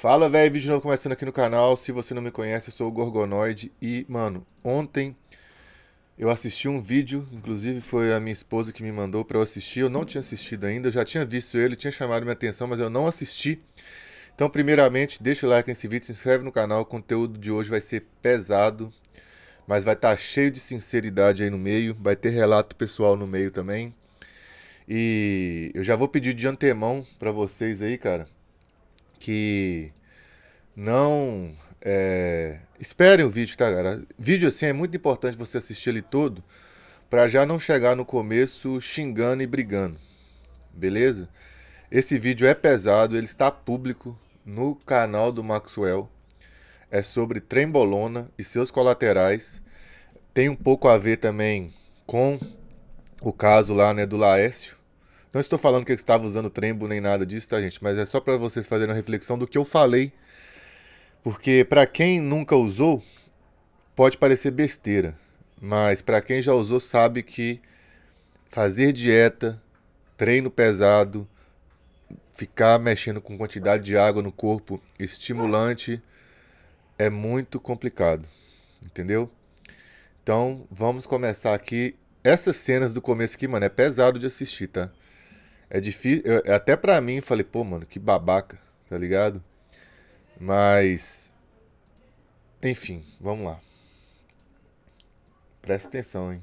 Fala, velho, vídeo novo começando aqui no canal. Se você não me conhece, eu sou o Gorgonoid e, mano, ontem eu assisti um vídeo, inclusive foi a minha esposa que me mandou para eu assistir. Eu não tinha assistido ainda, eu já tinha visto ele, tinha chamado minha atenção, mas eu não assisti. Então, primeiramente, deixa o like nesse vídeo, se inscreve no canal. O conteúdo de hoje vai ser pesado, mas vai estar tá cheio de sinceridade aí no meio, vai ter relato pessoal no meio também. E eu já vou pedir de antemão para vocês aí, cara que não é, esperem o vídeo, tá, galera? Vídeo assim é muito importante você assistir ele todo para já não chegar no começo xingando e brigando, beleza? Esse vídeo é pesado, ele está público no canal do Maxwell. É sobre trembolona e seus colaterais. Tem um pouco a ver também com o caso lá, né, do Laércio, não estou falando que eu estava usando trembo nem nada disso, tá, gente? Mas é só para vocês fazerem uma reflexão do que eu falei. Porque para quem nunca usou, pode parecer besteira. Mas para quem já usou, sabe que fazer dieta, treino pesado, ficar mexendo com quantidade de água no corpo, estimulante, é muito complicado. Entendeu? Então, vamos começar aqui. Essas cenas do começo aqui, mano, é pesado de assistir, tá? É difícil. Eu, é, até pra mim, falei, pô, mano, que babaca, tá ligado? Mas. Enfim, vamos lá. Presta atenção, hein?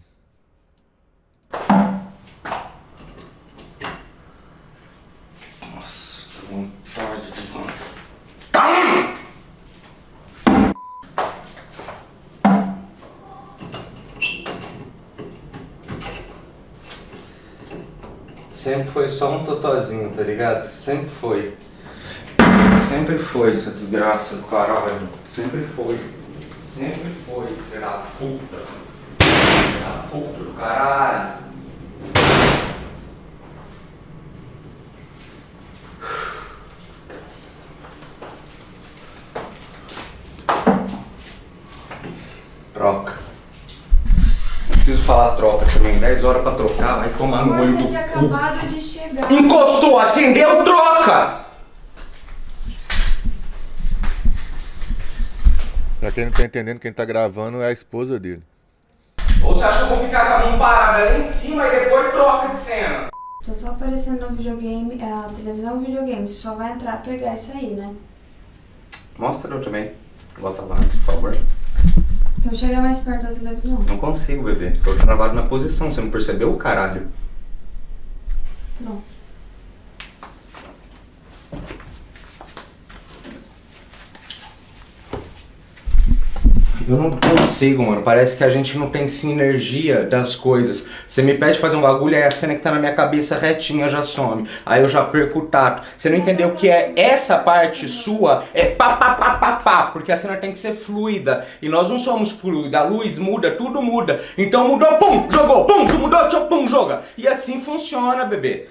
só um totozinho, tá ligado? Sempre foi. Sempre foi essa desgraça do caralho. Sempre foi. Sempre foi, filha da puta. Filha da puta do caralho. tomar no olho do cu. de chegar. Encostou, acendeu, assim, troca! Pra quem não tá entendendo, quem tá gravando é a esposa dele. Ou você acha que eu vou ficar com a mão parada lá em cima e depois troca de cena? Tô só aparecendo no videogame, é, a televisão é um videogame, você só vai entrar, pegar e sair, né? Mostra eu também. Bota lá, por favor. Então chega mais perto da televisão. Não consigo, bebê. Tô travado na posição, você não percebeu o caralho? Pronto. Eu não consigo, mano. Parece que a gente não tem sinergia das coisas. Você me pede fazer um bagulho, aí a cena que tá na minha cabeça retinha já some. Aí eu já perco o tato. Você não entendeu que é essa parte sua é pá, pá, pá, pá, pá, porque a cena tem que ser fluida. E nós não somos fluida. A luz muda, tudo muda. Então mudou, pum, jogou, pum, mudou, tchau, pum, joga. E assim funciona, bebê.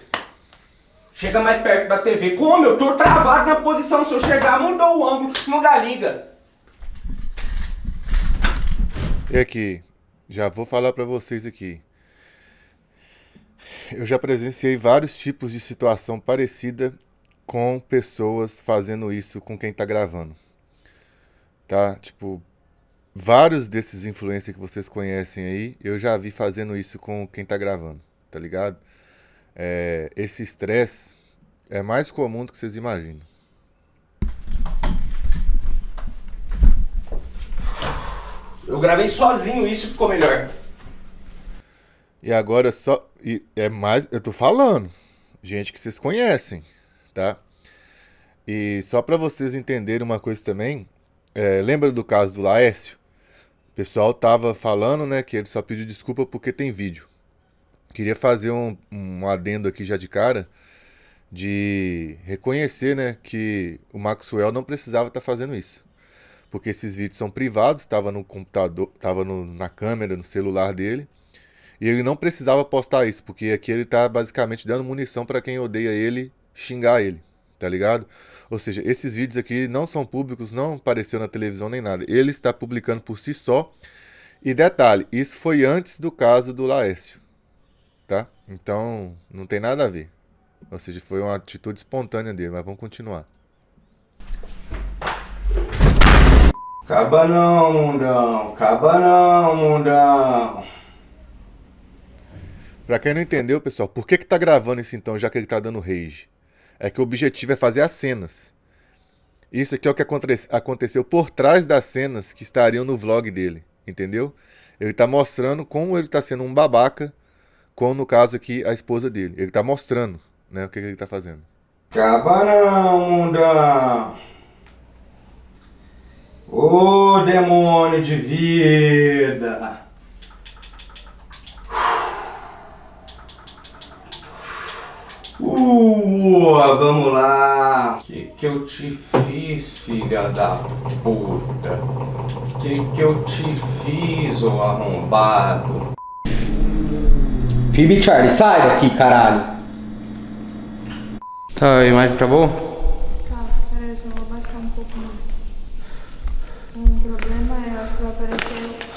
Chega mais perto da TV. Como? Eu tô travado na posição. Se eu chegar, mudou o ângulo, não dá liga. É que já vou falar para vocês aqui. Eu já presenciei vários tipos de situação parecida com pessoas fazendo isso com quem tá gravando. Tá? Tipo, vários desses influencers que vocês conhecem aí, eu já vi fazendo isso com quem tá gravando, tá ligado? É, esse estresse é mais comum do que vocês imaginam. Eu gravei sozinho isso ficou melhor. E agora só. E é mais. Eu tô falando. Gente que vocês conhecem, tá? E só para vocês entenderem uma coisa também. É, lembra do caso do Laércio? O pessoal tava falando, né, que ele só pediu desculpa porque tem vídeo. Queria fazer um, um adendo aqui já de cara de reconhecer, né, que o Maxwell não precisava estar tá fazendo isso porque esses vídeos são privados, estava no computador, estava na câmera, no celular dele. E ele não precisava postar isso, porque aqui ele está basicamente dando munição para quem odeia ele xingar ele, tá ligado? Ou seja, esses vídeos aqui não são públicos, não apareceu na televisão nem nada. Ele está publicando por si só. E detalhe, isso foi antes do caso do Laércio, tá? Então, não tem nada a ver. Ou seja, foi uma atitude espontânea dele, mas vamos continuar. Acaba não, mundão. Acaba não, mundão. Pra quem não entendeu, pessoal, por que que tá gravando isso então, já que ele tá dando rage? É que o objetivo é fazer as cenas. Isso aqui é o que aconteceu por trás das cenas que estariam no vlog dele, entendeu? Ele tá mostrando como ele tá sendo um babaca com, no caso aqui, a esposa dele. Ele tá mostrando, né, o que, que ele tá fazendo. Acaba não, mundão. Ô demônio de vida! Uh, vamos lá! Que que eu te fiz, filha da puta? Que que eu te fiz, ô arrombado? Phoebe Charlie, sai daqui, caralho! Tá, a imagem tá boa?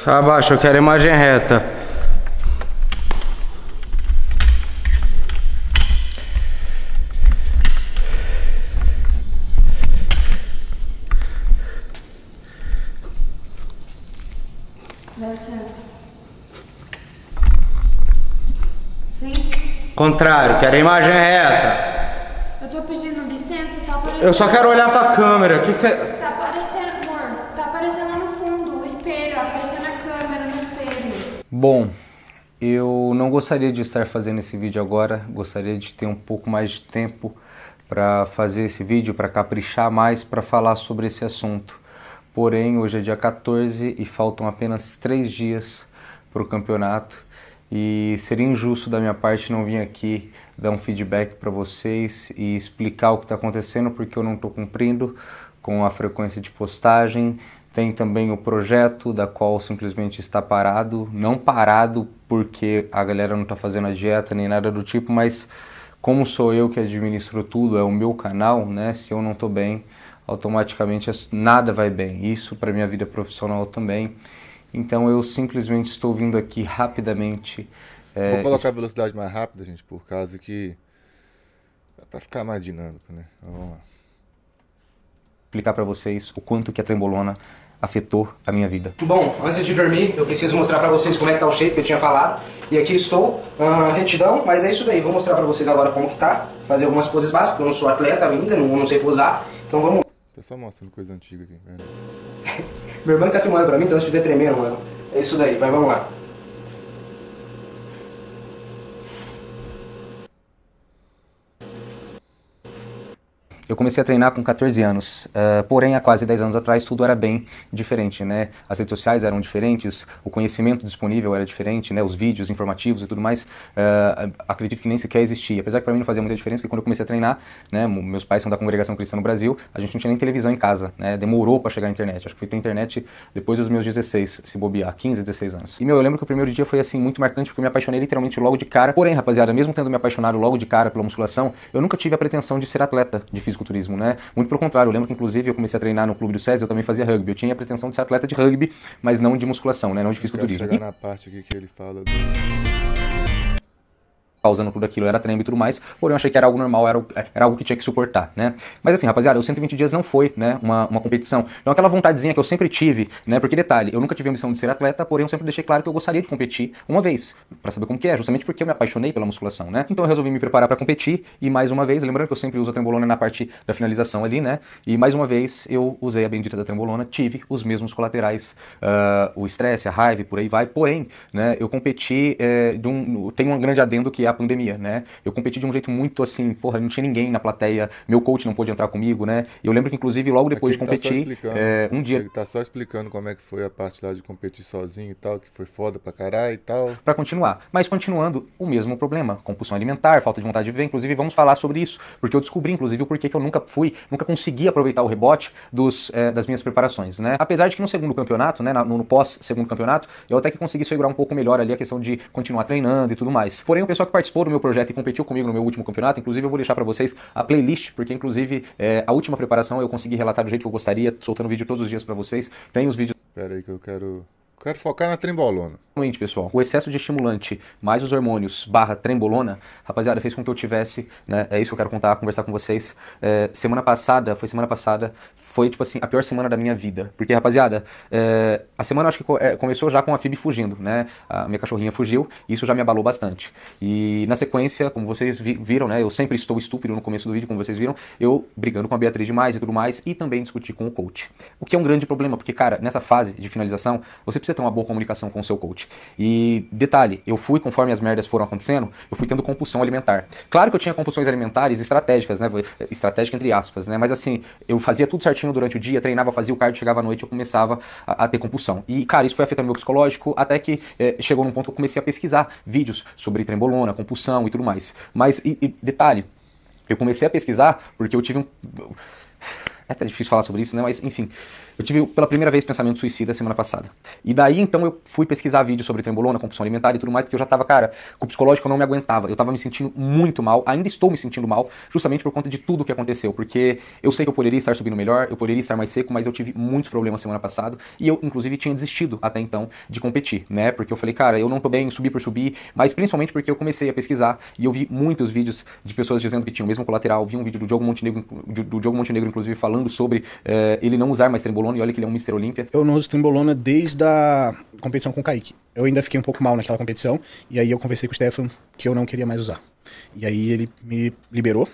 Abaixo, eu quero imagem reta. Dá licença. Sim? Contrário, quero imagem reta. Eu tô pedindo licença, tá aparecendo. Eu só quero olhar pra câmera. O que, que você. Bom, eu não gostaria de estar fazendo esse vídeo agora, gostaria de ter um pouco mais de tempo para fazer esse vídeo, para caprichar mais, para falar sobre esse assunto. Porém, hoje é dia 14 e faltam apenas 3 dias para o campeonato e seria injusto da minha parte não vir aqui dar um feedback para vocês e explicar o que está acontecendo porque eu não estou cumprindo com a frequência de postagem, tem também o projeto, da qual simplesmente está parado. Não parado porque a galera não está fazendo a dieta nem nada do tipo, mas como sou eu que administro tudo, é o meu canal, né? Se eu não estou bem, automaticamente nada vai bem. Isso para minha vida profissional também. Então eu simplesmente estou vindo aqui rapidamente. É... Vou colocar a velocidade mais rápida, gente, por causa que. Tá para ficar mais dinâmico, né? Então, vamos lá explicar para vocês o quanto que a trembolona afetou a minha vida. Bom, antes de dormir, eu preciso mostrar para vocês como é que tá o shape que eu tinha falado. E aqui estou, uh, retidão, mas é isso daí. Vou mostrar para vocês agora como que tá, fazer algumas poses básicas, porque eu não sou atleta ainda, não, não sei posar. Então vamos. Tá só mostrando coisa antiga aqui, velho. Meu irmão tá filmando pra mim, então se estiver tremendo, mano. É isso daí, vai, vamos lá. Eu comecei a treinar com 14 anos, uh, porém há quase 10 anos atrás tudo era bem diferente, né? As redes sociais eram diferentes, o conhecimento disponível era diferente, né? Os vídeos informativos e tudo mais, uh, acredito que nem sequer existia. Apesar que para mim não fazia muita diferença, porque quando eu comecei a treinar, né? Meus pais são da congregação cristã no Brasil, a gente não tinha nem televisão em casa, né? Demorou para chegar a internet. Acho que fui ter internet depois dos meus 16, se bobear, 15, 16 anos. E meu, eu lembro que o primeiro dia foi assim muito marcante, porque eu me apaixonei literalmente logo de cara. Porém, rapaziada, mesmo tendo me apaixonado logo de cara pela musculação, eu nunca tive a pretensão de ser atleta de físico fisiculturismo, né? Muito pelo contrário, eu lembro que inclusive eu comecei a treinar no clube do SESI, eu também fazia rugby. Eu tinha a pretensão de ser atleta de rugby, mas não de musculação, né? Não de fisiculturismo. Eu quero chegar e... na parte aqui que ele fala do causando tudo aquilo, era tremendo e tudo mais, porém eu achei que era algo normal, era, era algo que tinha que suportar, né? Mas assim, rapaziada, os 120 dias não foi, né, uma, uma competição. Então aquela vontadezinha que eu sempre tive, né, porque detalhe, eu nunca tive a missão de ser atleta, porém eu sempre deixei claro que eu gostaria de competir uma vez, para saber como que é, justamente porque eu me apaixonei pela musculação, né? Então eu resolvi me preparar para competir e mais uma vez, lembrando que eu sempre uso a trembolona na parte da finalização ali, né? E mais uma vez eu usei a bendita da trembolona, tive os mesmos colaterais, uh, o estresse, a raiva e por aí vai, porém, né, eu competi, é, um, tem um grande adendo que é a pandemia, né? Eu competi de um jeito muito assim, porra, não tinha ninguém na plateia, meu coach não pôde entrar comigo, né? Eu lembro que, inclusive, logo depois Aqui de tá competir, tá é, um dia. Ele tá só explicando como é que foi a parte lá de competir sozinho e tal, que foi foda pra caralho e tal. Pra continuar. Mas continuando, o mesmo problema: compulsão alimentar, falta de vontade de viver. Inclusive, vamos falar sobre isso, porque eu descobri, inclusive, o porquê que eu nunca fui, nunca consegui aproveitar o rebote dos, é, das minhas preparações, né? Apesar de que no segundo campeonato, né, no, no pós-segundo campeonato, eu até que consegui segurar um pouco melhor ali a questão de continuar treinando e tudo mais. Porém, o pessoal que participou do meu projeto e competiu comigo no meu último campeonato, inclusive eu vou deixar para vocês a playlist, porque inclusive é, a última preparação eu consegui relatar do jeito que eu gostaria, soltando vídeo todos os dias para vocês. Tem os vídeos. Pera aí que eu quero. Quero focar na trembolona. Realmente, pessoal, o excesso de estimulante mais os hormônios barra trembolona, rapaziada, fez com que eu tivesse, né? É isso que eu quero contar, conversar com vocês. É, semana passada, foi semana passada, foi tipo assim, a pior semana da minha vida. Porque, rapaziada, é, a semana acho que é, começou já com a Fib fugindo, né? A minha cachorrinha fugiu, e isso já me abalou bastante. E na sequência, como vocês vi viram, né? Eu sempre estou estúpido no começo do vídeo, como vocês viram, eu brigando com a Beatriz demais e tudo mais, e também discuti com o coach. O que é um grande problema, porque, cara, nessa fase de finalização, você precisa ter uma boa comunicação com o seu coach. E detalhe, eu fui, conforme as merdas foram acontecendo, eu fui tendo compulsão alimentar. Claro que eu tinha compulsões alimentares estratégicas, né? Estratégica entre aspas, né? Mas assim, eu fazia tudo certinho durante o dia, treinava, fazia o cardio, chegava à noite, eu começava a, a ter compulsão. E, cara, isso foi afetando meu psicológico, até que é, chegou num ponto que eu comecei a pesquisar vídeos sobre trembolona, compulsão e tudo mais. Mas, e, e, detalhe, eu comecei a pesquisar porque eu tive um. É até difícil falar sobre isso, né? Mas, enfim, eu tive pela primeira vez pensamento suicida semana passada. E daí, então, eu fui pesquisar vídeos sobre trembolona, compulsão alimentar e tudo mais, porque eu já tava, cara, com o psicológico eu não me aguentava. Eu tava me sentindo muito mal, ainda estou me sentindo mal, justamente por conta de tudo que aconteceu. Porque eu sei que eu poderia estar subindo melhor, eu poderia estar mais seco, mas eu tive muitos problemas semana passada. E eu, inclusive, tinha desistido até então de competir, né? Porque eu falei, cara, eu não tô bem, subir por subir, mas principalmente porque eu comecei a pesquisar e eu vi muitos vídeos de pessoas dizendo que tinham o mesmo colateral. Vi um vídeo do Diogo Montenegro, do Diogo Montenegro inclusive, falando falando sobre é, ele não usar mais trembolona e olha que ele é um Mr. Olímpia. Eu não uso trembolona desde a competição com o Kaique. Eu ainda fiquei um pouco mal naquela competição e aí eu conversei com o Stefan que eu não queria mais usar. E aí ele me liberou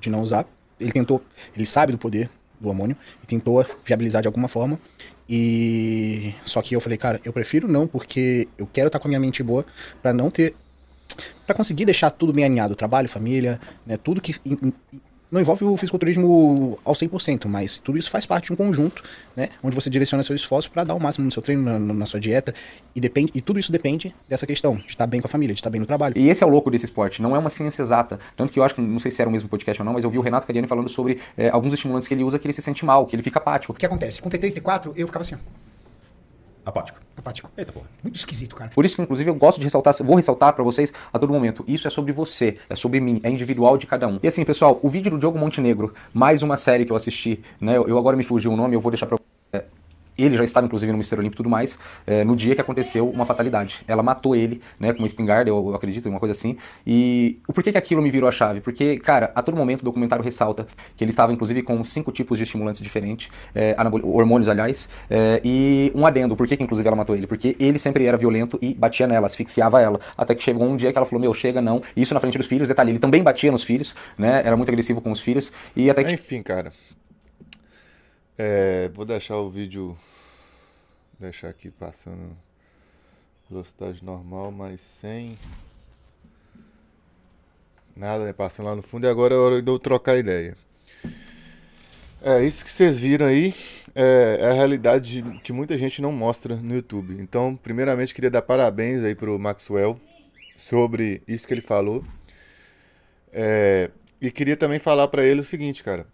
de não usar. Ele tentou, ele sabe do poder do amônio e tentou viabilizar de alguma forma. E só que eu falei, cara, eu prefiro não porque eu quero estar tá com a minha mente boa para não ter para conseguir deixar tudo bem alinhado, trabalho, família, né, tudo que não envolve o fisiculturismo ao 100%, mas tudo isso faz parte de um conjunto, né? Onde você direciona seu esforço para dar o máximo no seu treino, na, na, sua dieta. E, depende, e tudo isso depende dessa questão, de estar bem com a família, de estar bem no trabalho. E esse é o louco desse esporte, não é uma ciência exata. Tanto que eu acho que, não sei se era o mesmo podcast ou não, mas eu vi o Renato Cariani falando sobre é, alguns estimulantes que ele usa que ele se sente mal, que ele fica apático. O que acontece? Com T3 e T4, eu ficava assim, ó. Apático. Apático. Eita porra. Muito esquisito, cara. Por isso que, inclusive, eu gosto de ressaltar, vou ressaltar para vocês a todo momento. Isso é sobre você, é sobre mim, é individual de cada um. E assim, pessoal, o vídeo do Diogo Montenegro, mais uma série que eu assisti, né? Eu agora me fugiu o nome, eu vou deixar pra ele já estava, inclusive, no Mister Olímpico e tudo mais, é, no dia que aconteceu uma fatalidade. Ela matou ele, né, com uma espingarda, eu, eu acredito, uma coisa assim. E o porquê que aquilo me virou a chave? Porque, cara, a todo momento o documentário ressalta que ele estava, inclusive, com cinco tipos de estimulantes diferentes, é, hormônios, aliás, é, e um adendo. Por que, que, inclusive, ela matou ele? Porque ele sempre era violento e batia nela, asfixiava ela. Até que chegou um dia que ela falou, meu, chega, não. Isso na frente dos filhos, detalhe, ele também batia nos filhos, né, era muito agressivo com os filhos. E até que... Enfim, cara... É, vou deixar o vídeo. Deixar aqui passando velocidade normal, mas sem. Nada, né? Passando lá no fundo. E agora é hora de eu trocar ideia. É isso que vocês viram aí. É, é a realidade de, que muita gente não mostra no YouTube. Então, primeiramente, queria dar parabéns aí pro Maxwell sobre isso que ele falou. É, e queria também falar para ele o seguinte, cara.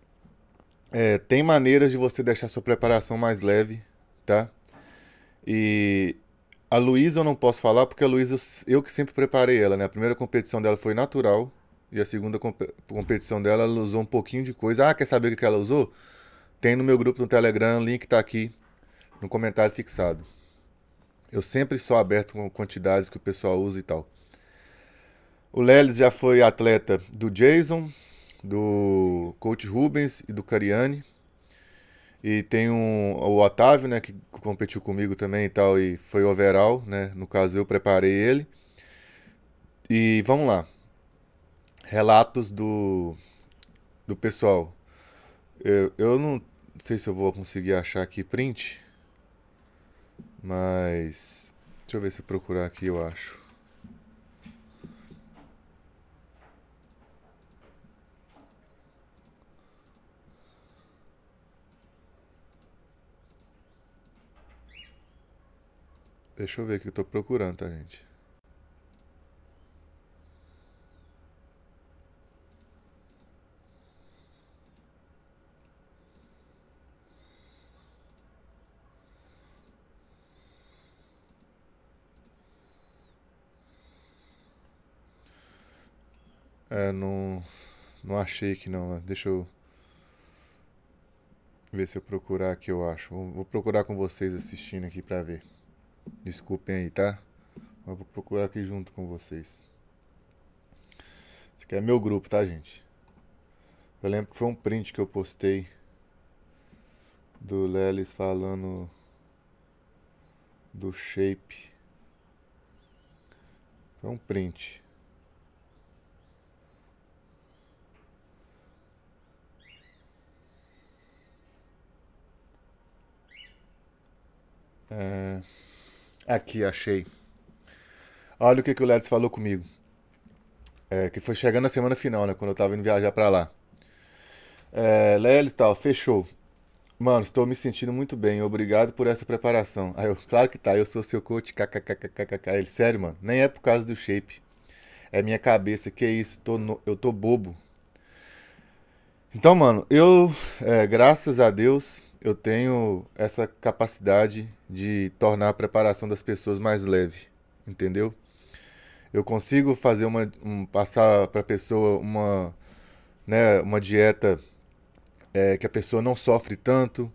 É, tem maneiras de você deixar sua preparação mais leve, tá? E a Luísa eu não posso falar porque a Luísa eu que sempre preparei ela, né? A primeira competição dela foi natural e a segunda comp competição dela ela usou um pouquinho de coisa. Ah, quer saber o que ela usou? Tem no meu grupo no Telegram, o link tá aqui no comentário fixado. Eu sempre sou aberto com quantidades que o pessoal usa e tal. O Lelis já foi atleta do Jason, do coach Rubens e do Cariani. E tem um, o Otávio, né, que competiu comigo também e tal, e foi overall, né? No caso, eu preparei ele. E vamos lá. Relatos do, do pessoal. Eu, eu não sei se eu vou conseguir achar aqui print, mas deixa eu ver se eu procurar aqui eu acho. Deixa eu ver que eu tô procurando, tá, gente? É, não, não achei que não. Deixa eu ver se eu procurar que eu acho. Vou procurar com vocês assistindo aqui para ver. Desculpem aí, tá? Eu vou procurar aqui junto com vocês. Esse aqui é meu grupo, tá, gente? Eu lembro que foi um print que eu postei do Lelis falando do shape. Foi um print. É... Aqui, achei. Olha o que, que o Lertz falou comigo. É, que foi chegando na semana final, né? Quando eu tava indo viajar pra lá. É, Lelis tal, fechou. Mano, estou me sentindo muito bem. Obrigado por essa preparação. Aí eu, claro que tá, eu sou seu coach, KKKKKK. Ele, sério, mano, nem é por causa do shape. É minha cabeça, que isso, tô no... eu tô bobo. Então, mano, eu, é, graças a Deus, eu tenho essa capacidade de tornar a preparação das pessoas mais leve, entendeu? Eu consigo fazer uma um, passar para a pessoa uma né, uma dieta é, que a pessoa não sofre tanto,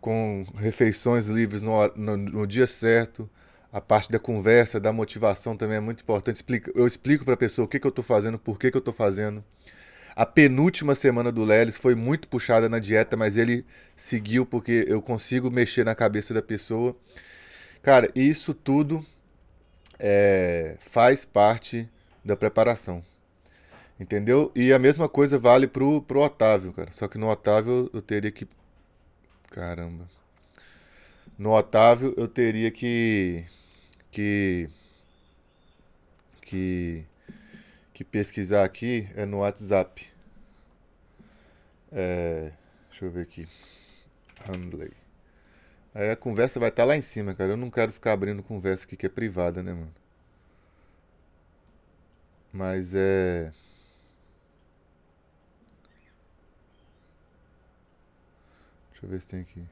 com refeições livres no, no, no, dia certo. A parte da conversa, da motivação também é muito importante. Explica, eu explico para a pessoa o que, que eu estou fazendo, por que, que eu estou fazendo. A penúltima semana do Lelis foi muito puxada na dieta, mas ele seguiu porque eu consigo mexer na cabeça da pessoa. Cara, isso tudo é, faz parte da preparação. Entendeu? E a mesma coisa vale pro, pro Otávio, cara. Só que no Otávio eu teria que. Caramba. No Otávio eu teria que. Que. Que que pesquisar aqui é no WhatsApp. É, deixa eu ver aqui. Handley. Aí a conversa vai estar tá lá em cima, cara. Eu não quero ficar abrindo conversa aqui que é privada, né, mano? Mas é. Deixa eu ver se tem aqui.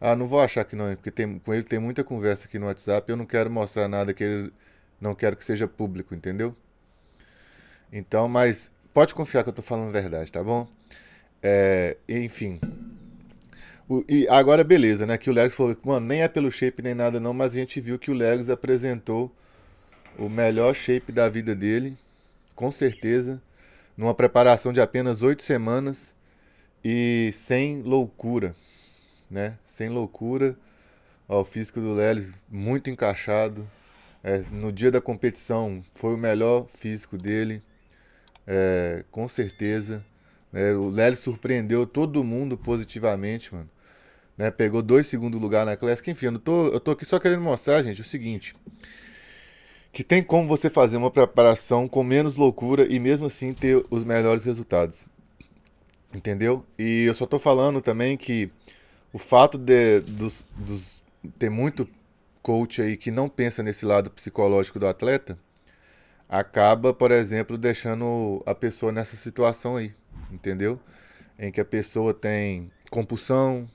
Ah, não vou achar que não, é porque tem, com ele tem muita conversa aqui no WhatsApp. Eu não quero mostrar nada que ele não quero que seja público, entendeu? Então, mas pode confiar que eu tô falando a verdade, tá bom? É, enfim. O, e agora, beleza, né? Que o Legs falou, mano, nem é pelo shape nem nada não, mas a gente viu que o Legs apresentou o melhor shape da vida dele, com certeza, numa preparação de apenas oito semanas e sem loucura, né? Sem loucura. Ó, o físico do Leles muito encaixado, é, no dia da competição foi o melhor físico dele, é, com certeza. Né? O Lely surpreendeu todo mundo positivamente, mano. Né? Pegou dois segundo lugar na Classic. Enfim, eu tô, eu tô aqui só querendo mostrar, gente, o seguinte. Que tem como você fazer uma preparação com menos loucura e mesmo assim ter os melhores resultados. Entendeu? E eu só tô falando também que o fato de, dos, dos ter muito coach aí que não pensa nesse lado psicológico do atleta, acaba, por exemplo, deixando a pessoa nessa situação aí, entendeu? Em que a pessoa tem compulsão,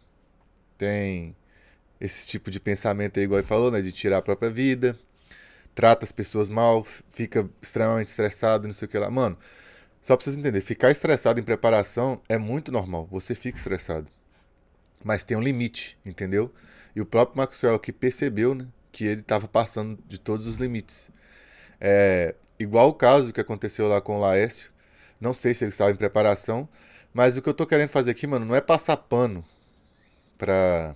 tem esse tipo de pensamento aí, igual ele falou, né? De tirar a própria vida, trata as pessoas mal, fica extremamente estressado, não sei o que lá. Mano, só pra vocês entenderem, ficar estressado em preparação é muito normal. Você fica estressado. Mas tem um limite, entendeu? E o próprio Maxwell que percebeu né, que ele estava passando de todos os limites. É, igual o caso que aconteceu lá com o Laércio. Não sei se ele estava em preparação, mas o que eu estou querendo fazer aqui, mano, não é passar pano para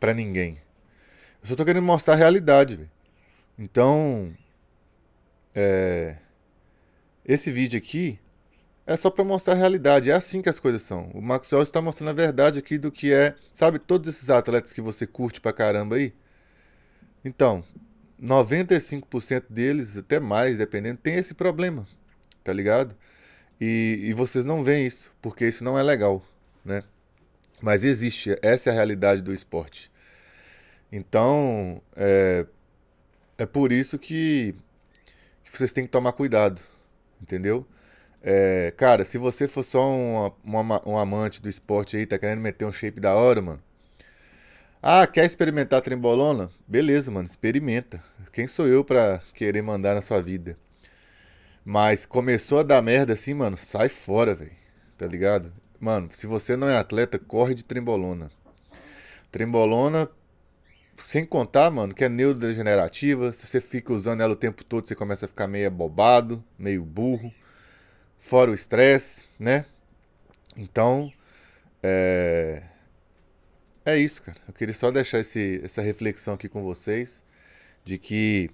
para ninguém. Eu só tô querendo mostrar a realidade, velho. Então, é, esse vídeo aqui é só para mostrar a realidade, é assim que as coisas são. O Maxwell está mostrando a verdade aqui do que é, sabe, todos esses atletas que você curte pra caramba aí? Então, 95% deles, até mais, dependendo, tem esse problema, tá ligado? E, e vocês não veem isso, porque isso não é legal, né? Mas existe, essa é a realidade do esporte. Então, é, é por isso que, que vocês têm que tomar cuidado, entendeu? É, cara, se você for só um, um, um, amante do esporte aí, tá querendo meter um shape da hora, mano. Ah, quer experimentar trembolona? Beleza, mano, experimenta. Quem sou eu pra querer mandar na sua vida? Mas começou a dar merda assim, mano, sai fora, velho. Tá ligado? Mano, se você não é atleta, corre de trembolona. Trembolona, sem contar, mano, que é neurodegenerativa. Se você fica usando ela o tempo todo, você começa a ficar meio abobado, meio burro fora o estresse, né? Então, é... é isso, cara. Eu queria só deixar esse, essa reflexão aqui com vocês de que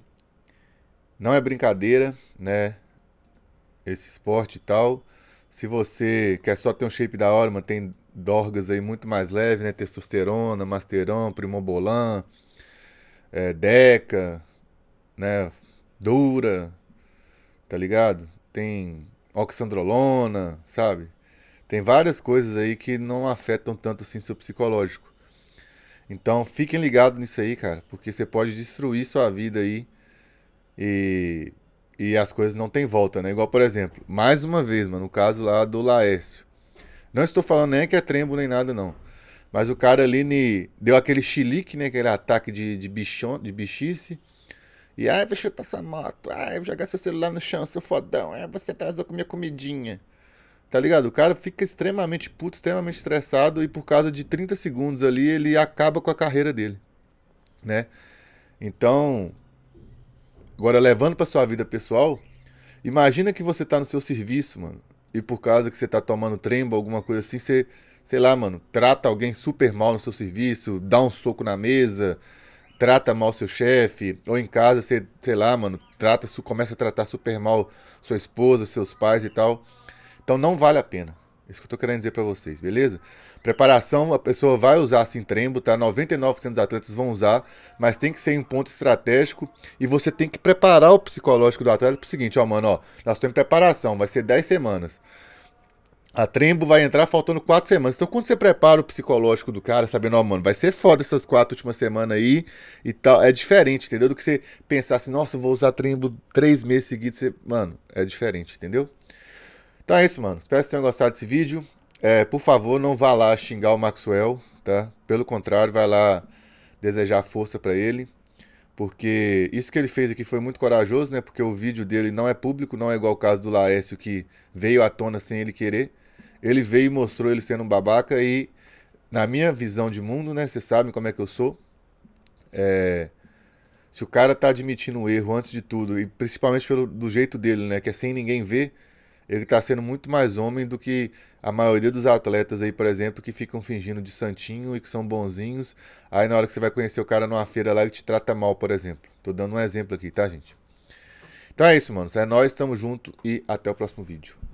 não é brincadeira, né? Esse esporte e tal. Se você quer só ter um shape da hora, mantém dorgas aí muito mais leve, né? Testosterona, masteron, primobolan, é, deca, né? Dura, tá ligado? Tem oxandrolona, sabe? Tem várias coisas aí que não afetam tanto assim seu psicológico. Então fiquem ligados nisso aí, cara, porque você pode destruir sua vida aí e, e as coisas não tem volta, né? Igual, por exemplo, mais uma vez, mano, no caso lá do Laércio. Não estou falando nem que é trembo nem nada, não. Mas o cara ali ne, deu aquele chilique, né? Aquele ataque de, de, de bichice. E ai eu vou chutar sua moto, ai vou jogar seu celular no chão, seu fodão, ai você atrasou com minha comidinha. Tá ligado? O cara fica extremamente puto, extremamente estressado e por causa de 30 segundos ali ele acaba com a carreira dele, né? Então, agora levando para sua vida pessoal, imagina que você tá no seu serviço, mano, e por causa que você tá tomando trembo, alguma coisa assim, você, sei lá, mano, trata alguém super mal no seu serviço, dá um soco na mesa, trata mal seu chefe, ou em casa você, sei lá, mano, trata, começa a tratar super mal sua esposa, seus pais e tal. Então não vale a pena. É isso que eu tô querendo dizer para vocês, beleza? Preparação, a pessoa vai usar assim trembo, tá? 99% dos atletas vão usar, mas tem que ser em um ponto estratégico e você tem que preparar o psicológico do atleta pro seguinte, ó, mano, ó, nós estamos em preparação, vai ser 10 semanas. A Trembo vai entrar faltando quatro semanas. Então, quando você prepara o psicológico do cara, sabendo, ó, oh, mano, vai ser foda essas quatro últimas semanas aí e tal, é diferente, entendeu? Do que você pensar assim, nossa, vou usar Trembo três meses seguidos. Você... Mano, é diferente, entendeu? Então é isso, mano. Espero que tenham gostado desse vídeo. É, por favor, não vá lá xingar o Maxwell, tá? Pelo contrário, vai lá desejar força para ele. Porque isso que ele fez aqui foi muito corajoso, né? Porque o vídeo dele não é público, não é igual o caso do Laércio que veio à tona sem ele querer. Ele veio e mostrou ele sendo um babaca e na minha visão de mundo, né? Você sabe como é que eu sou. É... Se o cara tá admitindo um erro antes de tudo, e principalmente pelo, do jeito dele, né? Que é sem ninguém ver, ele está sendo muito mais homem do que a maioria dos atletas aí, por exemplo, que ficam fingindo de santinho e que são bonzinhos. Aí na hora que você vai conhecer o cara numa feira lá, ele te trata mal, por exemplo. Tô dando um exemplo aqui, tá, gente? Então é isso, mano. É nós, tamo junto e até o próximo vídeo.